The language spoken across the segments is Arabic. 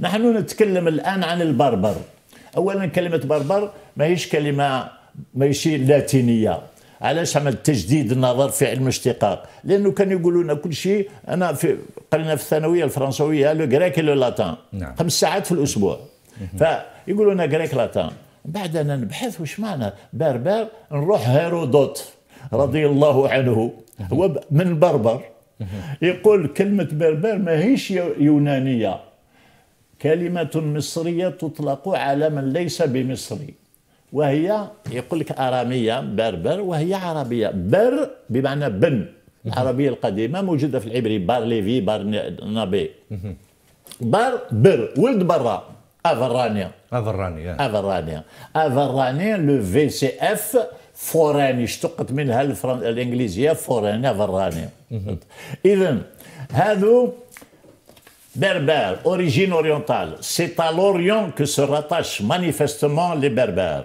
نحن نتكلم الآن عن البربر أولا كلمة بربر ماهيش كلمة ماهيش لاتينية علاش عمل تجديد النظر في علم الاشتقاق لانه كانوا يقولوا لنا كل شيء انا في قرينا في الثانويه الفرنسويه لو غريك لو لاتان نعم. خمس ساعات في الاسبوع فيقولوا لنا غريك لاتان بعد انا نبحث واش معنى بربر نروح هيرودوت رضي الله عنه هو من البربر يقول كلمه بربر ماهيش يونانيه كلمة مصرية تطلق على من ليس بمصري وهي يقول لك أرامية بربر وهي عربية بر بمعنى بن العربية القديمة موجودة في العبري بار ليفي بار نبي بار بر ولد برا أفرانيا أفرانيا أفرانيا أفرانيا لو في سي اف فوراني اشتقت منها الانجليزية فوراني أفرانيا إذا هذو berbère, origine orientale. C'est à l'Orient que se rattachent manifestement les berbères.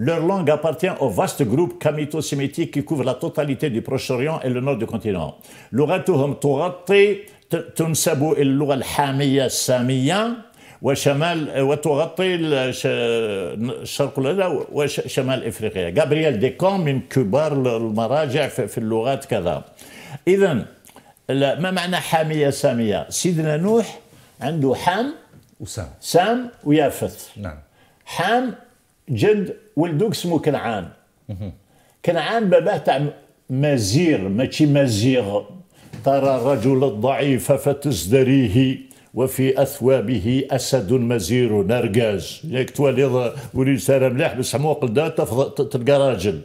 Leur langue appartient au vaste groupe kamito-sémitique qui couvre la totalité du Proche-Orient et le nord du continent. Gabriel اللغة الحامية السامية وشمال وتغطي الشرق اذا ما معنى حاميه ساميه سيدنا نوح عنده حام وسام سام ويافث نعم حام جد ولده اسمه كنعان كنعان باباه تاع مزير ماشي مزيغ ترى الرجل الضعيف فتزدريه وفي اثوابه اسد مزير نرجاز ياك تولي وريساره مليح بس حموق تلقى راجل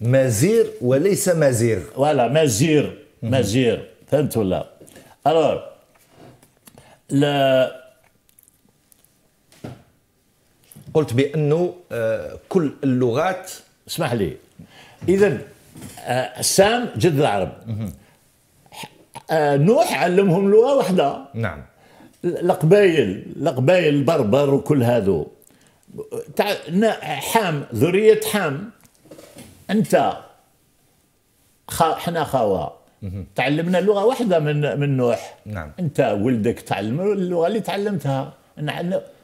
مزير وليس مزير فوالا مزير مزير فهمت ولا الوغ لا قلت بانه آه، كل اللغات اسمح لي اذا آه، سام جد العرب آه، نوح علمهم لغه واحده نعم القبائل القبائل البربر وكل هذو حام ذريه حام انت خا حنا خوا تعلمنا لغه واحده من من نوح نعم. انت ولدك تعلم اللغه اللي تعلمتها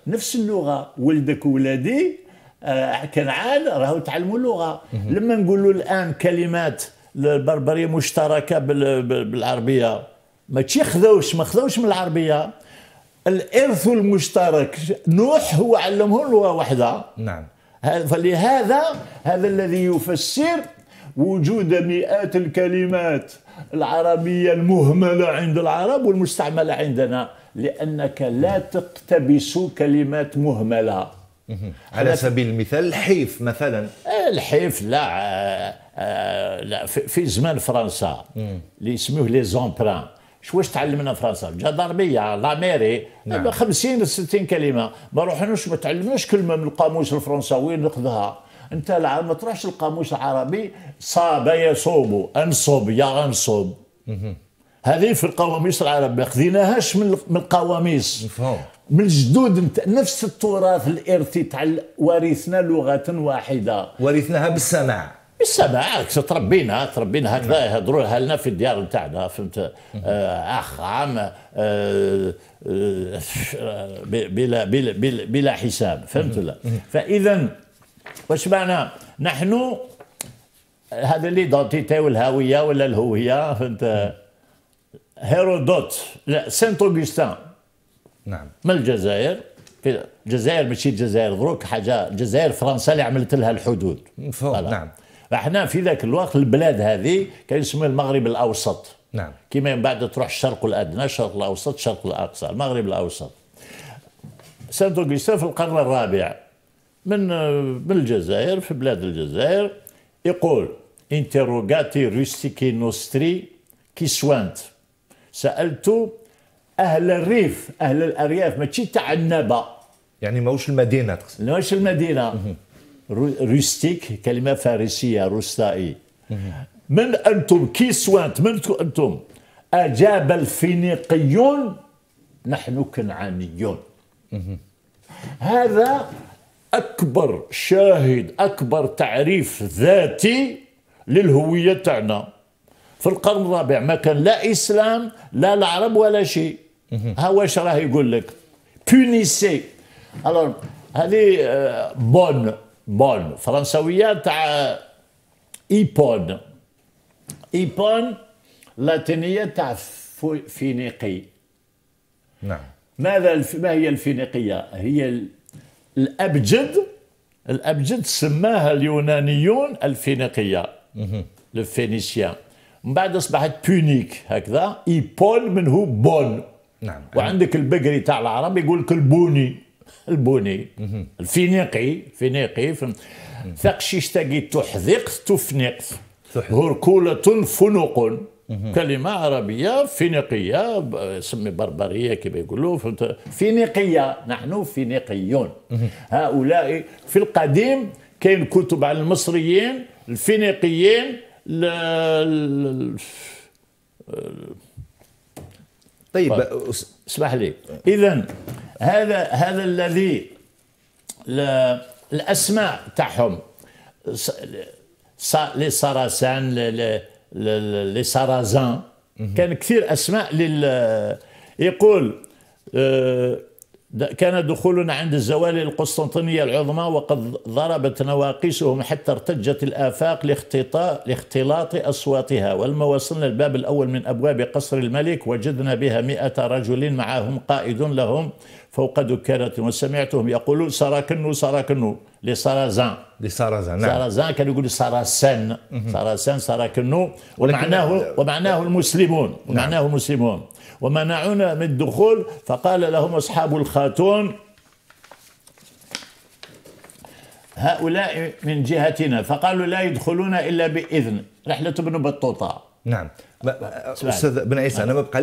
نفس اللغه ولدك وولادي آه، كنعان راهو تعلموا اللغه لما نقولوا الان كلمات البربريه مشتركه بالعربيه ما خذوش ما خذوش من العربيه الارث المشترك نوح هو علمهم لغه واحده نعم فلهذا هذا الذي يفسر وجود مئات الكلمات العربية المهملة عند العرب والمستعملة عندنا لأنك لا تقتبس كلمات مهملة على سبيل المثال الحيف مثلا آه، الحيف لا آه، آه، لا في زمان فرنسا اللي يسموه لي زومبران شواش تعلمنا في راسها الجدارميه لا ميري نعم. 50 60 كلمه ما روحناش ما تعلمناش كلمه من القاموس الفرنساوي ناخذها انت لا ما تروحش القاموس العربي صاب يصوب انصب يا انصب هذه في القواميس العرب خذيناهاش من من القواميس من الجدود انت نفس التراث الارثي تاع ورثنا لغه واحده ورثناها بالسماع السماء عكس تربينا تربينا هكذا يهضروا نعم. لنا في الديار نتاعنا فهمت آه اخ عام آه, آه، بلا, بلا, بلا, بلا حساب فهمت ولا فاذا واش معنى نحن هذا اللي دونتيتي والهويه ولا الهويه فهمت هيرودوت لا سانت اوغستان نعم من الجزائر الجزائر ماشي الجزائر دروك حاجه الجزائر فرنسا اللي عملت لها الحدود نعم احنا في ذاك الوقت البلاد هذه كان يسموها المغرب الاوسط نعم كما من بعد تروح الشرق الادنى الشرق الاوسط الشرق الاقصى المغرب الاوسط سانت اوغستين في القرن الرابع من من الجزائر في بلاد الجزائر يقول انتروغاتي روستيكي نوستري كي سوانت سالت اهل الريف اهل الارياف ماشي تاع النبا يعني ماهوش المدينه تقصد ماهوش المدينه روستيك كلمه فارسيه روستائي من انتم كي سوانت من انتم اجاب الفينيقيون نحن كنعانيون هذا اكبر شاهد اكبر تعريف ذاتي للهويه تاعنا في القرن الرابع ما كان لا اسلام لا العرب ولا شيء ها واش راه يقول لك بونيسي الوغ هذه بون بون فرنسوية تاع إيبون إيبون لاتينية تاع فينيقي نعم ماذا الف... ما هي الفينيقية؟ هي ال... الأبجد الأبجد سماها اليونانيون الفينيقية الفينيسيان من بعد أصبحت بونيك هكذا إيبون منه بون نعم وعندك البقري تاع العرب يقول لك البوني البوني الفينيقي فينيقي ثقشيش تاقي تحذق تفنق هركولة فنق كلمة عربية فينيقية سمي بربرية كما يقولوا فهمت فينيقية نحن فينيقيون هؤلاء في القديم كاين كتب على المصريين الفينيقيين ل... ل... ل... طيب, طيب. اسمح لي آه. اذا هذا هذا الذي الاسماء تاعهم لي سراسان لي سرازان كان كثير اسماء لل يقول آه، كان دخولنا عند الزوال القسطنطينية العظمى وقد ضربت نواقيسهم حتى ارتجت الآفاق لاختلاط أصواتها ولما وصلنا الباب الأول من أبواب قصر الملك وجدنا بها مئة رجل معهم قائد لهم فوق دكانة وسمعتهم يقولون سراكنو سراكنو لي لسرازان لي نعم سرازان كانوا يقولوا سراسان سراسان سراكنو ومعناه ومعناه المسلمون نعم. ومعناه المسلمون ومنعونا من الدخول فقال لهم أصحاب الخاتون هؤلاء من جهتنا فقالوا لا يدخلون إلا بإذن رحلة ابن بطوطة نعم أستاذ بن عيسى نعم. أنا ما بقى